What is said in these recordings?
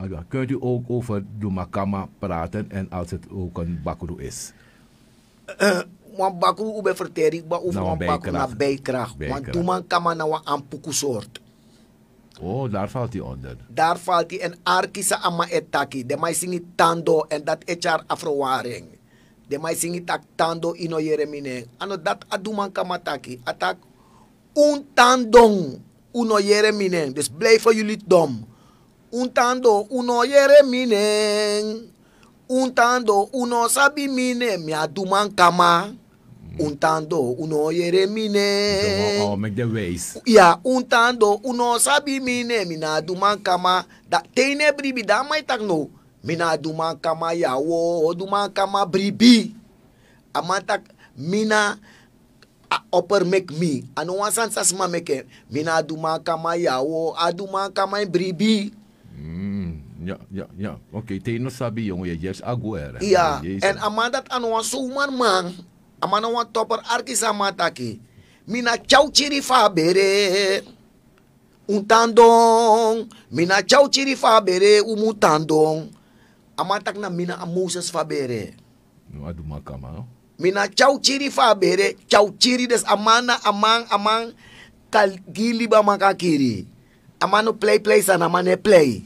Kunt u ook over Dumakama praten en als het ook een bakuru is? Uh, eh, bakuru ube verteri, ba of nou, bakuru na bijkracht. Want Dumakama na wan ampuku soort. Oh, daar valt hij onder. Daar valt hij. En arkisa ama etaki. De mij zingi tando en dat echar afrowaring. De mij zingi tak tando ino jeremine. Ano dat aduman kamataki. Atak un tandong uno jeremine. Dus blijf voor jullie dom. untando uno yere minen untando uno sabi mine mi aduman kama untando uno yere mine oh, make the ways yeah untando uno sabi mine mi na aduman kama da teine bribi da mai tak mi na aduman kama ya wo aduman kama bribi amantak mina upper make me anu wansan sasma make mina aduman kama ya wo aduman kama bribi Yeah, yeah, yeah. Ok, they no sabi yung yes agora. Yeah, and amanda anwa suman man, amana wa topper arkisa mata ki. Mina chau chiri fabere. Um tandong, mina chau chiri fabere, um tandong. Amatak na mina a Moses fabere. No adu makama. Mina chau chiri fabere, chau chiri des amana amang amang kalgili ba makakiri. Amano play play sana mane play.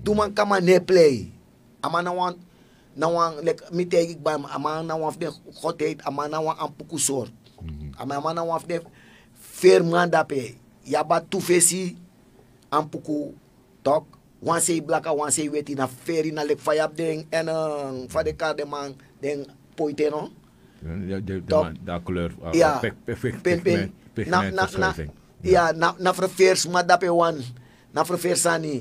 duman kama ne play Amana na wan na like mi tegi ba ama na wan de hotet ama na wan an puku sort mhm. ama wan de ferman da pe ya ba tu fesi een puku tok wan sei blaka wan sei weti na feri na lek fayab den en fa de kar de man den poite no de, de, de, de kleur uh, ja perfect pigment na na na ja na na wan na ani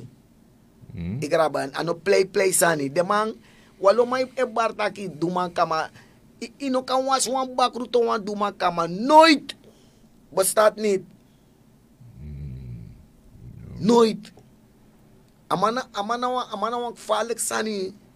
mm. igraban ano play play sani demang walo mai e barta ki duman kama I, ino kan was wan bakru to wan duman kama nooit bestaat niet mm. nooit amana amana wa amana wa falik sani